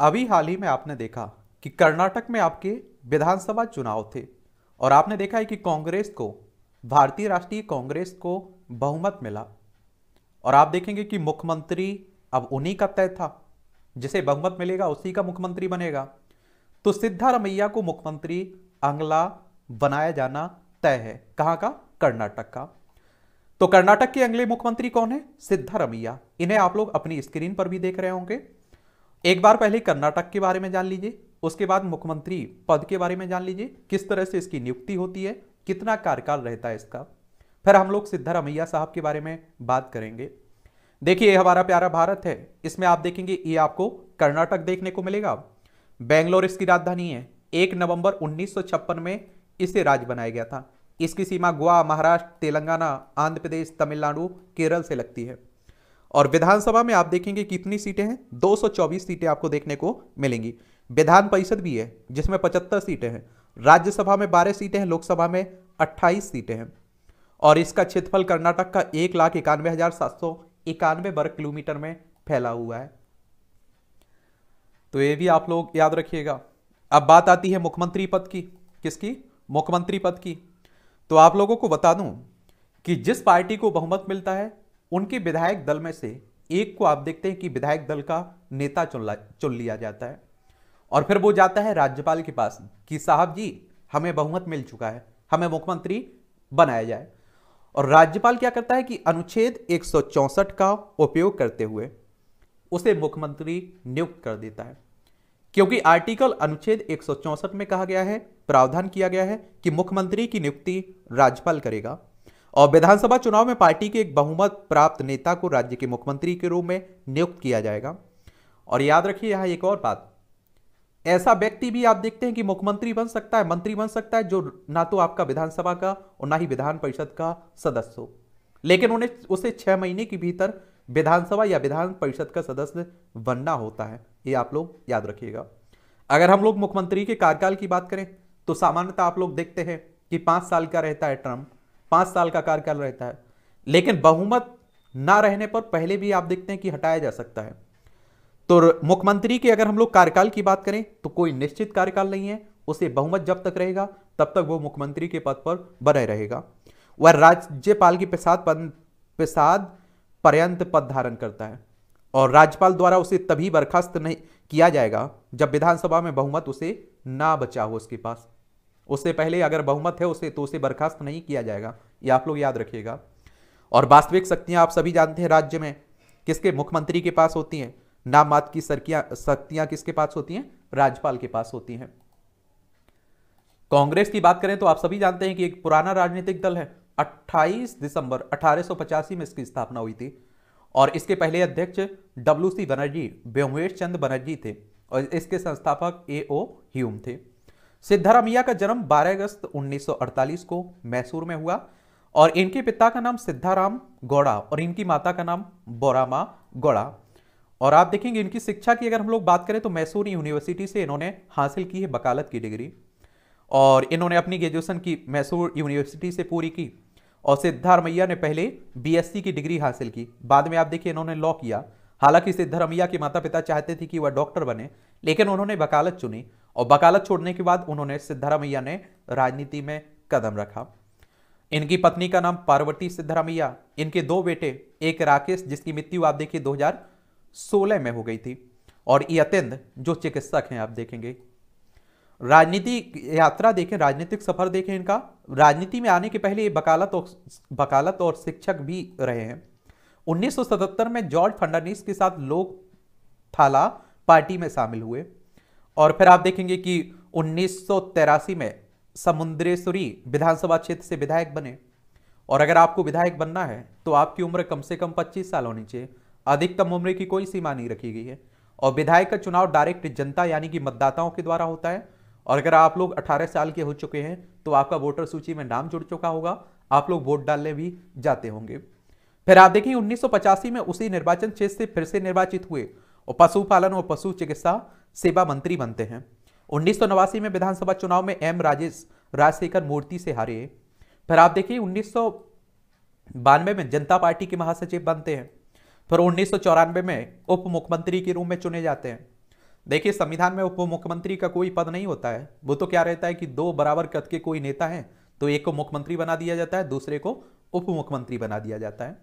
अभी हाल ही में आपने देखा कि कर्नाटक में आपके विधानसभा चुनाव थे और आपने देखा है कि कांग्रेस को भारतीय राष्ट्रीय कांग्रेस को बहुमत मिला और आप देखेंगे कि मुख्यमंत्री अब उन्हीं का तय था जिसे बहुमत मिलेगा उसी का मुख्यमंत्री बनेगा तो सिद्धारमैया को मुख्यमंत्री अंगला बनाया जाना तय है कहां का कर्नाटक का तो कर्नाटक के अगले मुख्यमंत्री कौन है सिद्धारमैया इन्हें आप लोग अपनी स्क्रीन पर भी देख रहे होंगे एक बार पहले कर्नाटक के बारे में जान लीजिए उसके बाद मुख्यमंत्री पद के बारे में जान लीजिए किस तरह से इसकी नियुक्ति होती है कितना कार्यकाल रहता है इसका फिर हम लोग सिद्धारमैया साहब के बारे में बात करेंगे देखिए हमारा प्यारा भारत है इसमें आप देखेंगे ये आपको कर्नाटक देखने को मिलेगा बेंगलोर इसकी राजधानी है एक नवंबर उन्नीस में इसे राज्य बनाया गया था इसकी सीमा गोवा महाराष्ट्र तेलंगाना आंध्र प्रदेश तमिलनाडु केरल से लगती है और विधानसभा में आप देखेंगे कितनी सीटें हैं 224 सीटें आपको देखने को मिलेंगी विधान परिषद भी है जिसमें 75 सीटें हैं राज्यसभा में 12 सीटें हैं लोकसभा में 28 सीटें हैं और इसका क्षेत्रफल कर्नाटक का एक लाख इक्यानवे हजार सात सौ इक्यानवे वर्ग किलोमीटर में फैला हुआ है तो ये भी आप लोग याद रखिएगा अब बात आती है मुख्यमंत्री पद की किसकी मुख्यमंत्री पद की तो आप लोगों को बता दूं कि जिस पार्टी को बहुमत मिलता है उनके विधायक दल में से एक को आप देखते हैं कि विधायक दल का नेता चुन चुन लिया जाता है और फिर वो जाता है राज्यपाल के पास कि साहब जी हमें बहुमत मिल चुका है हमें मुख्यमंत्री बनाया जाए और राज्यपाल क्या करता है कि अनुच्छेद एक का उपयोग करते हुए उसे मुख्यमंत्री नियुक्त कर देता है क्योंकि आर्टिकल अनुच्छेद एक में कहा गया है प्रावधान किया गया है कि मुख्यमंत्री की नियुक्ति राज्यपाल करेगा और विधानसभा चुनाव में पार्टी के एक बहुमत प्राप्त नेता को राज्य के मुख्यमंत्री के रूप में नियुक्त किया जाएगा और याद रखिए यहाँ एक और बात ऐसा व्यक्ति भी आप देखते हैं कि मुख्यमंत्री बन सकता है मंत्री बन सकता है जो ना तो आपका विधानसभा का और ना ही विधान परिषद का सदस्य हो लेकिन उन्हें उसे छह महीने के भीतर विधानसभा या विधान परिषद का सदस्य बनना होता है ये आप लोग याद रखिएगा अगर हम लोग मुख्यमंत्री के कार्यकाल की बात करें तो सामान्यतः आप लोग देखते हैं कि पांच साल का रहता है ट्रम्प पांच साल का कार्यकाल रहता है लेकिन बहुमत ना रहने पर पहले भी आप देखते हैं कि हटाया जा सकता है तो मुख्यमंत्री की अगर हम लोग कार्यकाल की बात करें तो कोई निश्चित कार्यकाल नहीं है उसे बहुमत जब तक रहेगा तब तक वो मुख्यमंत्री के पद पर बने रहेगा वह राज्यपाल की प्रसाद प्रसाद पर्यंत पद धारण करता है और राज्यपाल द्वारा उसे तभी बर्खास्त नहीं किया जाएगा जब विधानसभा में बहुमत उसे ना बचा हो उसके पास उससे पहले अगर बहुमत है उसे तो उसे बर्खास्त नहीं किया जाएगा ये आप लोग याद रखिएगा और वास्तविक शक्तियाँ आप सभी जानते हैं राज्य में किसके मुख्यमंत्री के पास होती हैं नाम मात की सरकियां शक्तियां किसके पास होती हैं राज्यपाल के पास होती हैं कांग्रेस की बात करें तो आप सभी जानते हैं कि एक पुराना राजनीतिक दल है 28 दिसंबर अठारह में इसकी स्थापना हुई थी और इसके पहले अध्यक्ष डब्ल्यू सी बनर्जी व्योमेश चंद बनर्जी थे और इसके संस्थापक ए ओ ह्यूम थे सिद्धारामैया का जन्म 12 अगस्त 1948 को मैसूर में हुआ और इनके पिता का नाम सिद्धाराम गौड़ा और इनकी माता का नाम बोरामा गौड़ा और आप देखेंगे इनकी शिक्षा की अगर हम लोग बात करें तो मैसूर यूनिवर्सिटी से इन्होंने हासिल की है बकालत की डिग्री और इन्होंने अपनी ग्रेजुएशन की मैसूर यूनिवर्सिटी से पूरी की और सिद्धारमैया ने पहले बीएससी की डिग्री हासिल की बाद में आप देखिए इन्होंने लॉ किया हालांकि सिद्धारमैया के माता पिता चाहते थे कि वह डॉक्टर बने लेकिन उन्होंने वकालत चुनी और वकालत छोड़ने के बाद उन्होंने सिद्धारामैया ने राजनीति में कदम रखा इनकी पत्नी का नाम पार्वती सिद्धारामैया इनके दो बेटे एक राकेश जिसकी मृत्यु आप देखिए 2016 में हो गई थी और यतेंद जो चिकित्सक हैं आप देखेंगे राजनीति यात्रा देखें राजनीतिक सफर देखें इनका राजनीति में आने के पहले ये वकालत और वकालत और शिक्षक भी रहे हैं 1977 में जॉर्ज फर्नांडिस के साथ लोक थाला पार्टी में शामिल हुए और फिर आप देखेंगे कि उन्नीस में समुद्रेश्वरी विधानसभा क्षेत्र से विधायक बने और अगर आपको विधायक बनना है तो आपकी उम्र कम से कम 25 साल होनी चाहिए अधिकतम उम्र की कोई सीमा नहीं रखी गई है और विधायक का चुनाव डायरेक्ट जनता यानी कि मतदाताओं के द्वारा होता है और अगर आप लोग 18 साल के हो चुके हैं तो आपका वोटर सूची में नाम जुड़ चुका होगा आप लोग वोट डालने भी जाते होंगे फिर आप देखिए उन्नीस में उसी निर्वाचन क्षेत्र से फिर से निर्वाचित हुए और पशुपालन और पशु चिकित्सा सेवा मंत्री बनते हैं उन्नीस में विधानसभा चुनाव में एम राजेश राजशेखर मूर्ति से हारे फिर आप देखिए उन्नीस बानवे में जनता पार्टी के महासचिव बनते हैं फिर उन्नीस में उप मुख्यमंत्री के रूप में चुने जाते हैं देखिए संविधान में उप मुख्यमंत्री का कोई पद नहीं होता है वो तो क्या रहता है कि दो बराबर कद के कोई नेता हैं तो एक को मुख्यमंत्री बना दिया जाता है दूसरे को उप मुख्यमंत्री बना दिया जाता है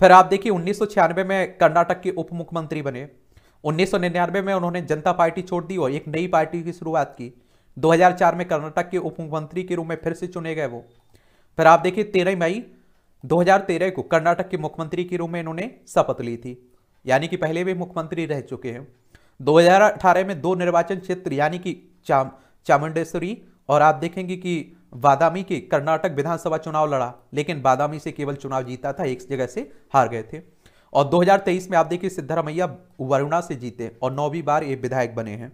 फिर आप देखिए उन्नीस में कर्नाटक के उप मुख्यमंत्री बने उन्नीस में उन्होंने जनता पार्टी छोड़ दी और एक नई पार्टी की शुरुआत की 2004 में कर्नाटक के उप मुख्यमंत्री के रूप में फिर से चुने गए वो फिर आप देखिए तेरह मई 2013 को कर्नाटक के मुख्यमंत्री के रूप में इन्होंने शपथ ली थी यानी कि पहले भी मुख्यमंत्री रह चुके हैं 2018 में दो निर्वाचन क्षेत्र यानी कि चाम चामुंडेश्वरी और आप देखेंगे कि बादामी के कर्नाटक विधानसभा चुनाव लड़ा लेकिन बादामी से केवल चुनाव जीता था एक जगह से हार गए थे और 2023 में आप देखिए सिद्धारमैया वरुणा से जीते और नौवीं बार ये विधायक बने हैं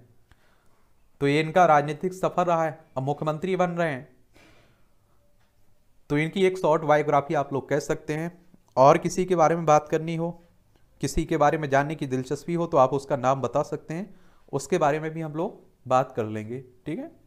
तो ये इनका राजनीतिक सफर रहा है अब मुख्यमंत्री बन रहे हैं तो इनकी एक शॉर्ट बायोग्राफी आप लोग कह सकते हैं और किसी के बारे में बात करनी हो किसी के बारे में जानने की दिलचस्पी हो तो आप उसका नाम बता सकते हैं उसके बारे में भी हम लोग बात कर लेंगे ठीक है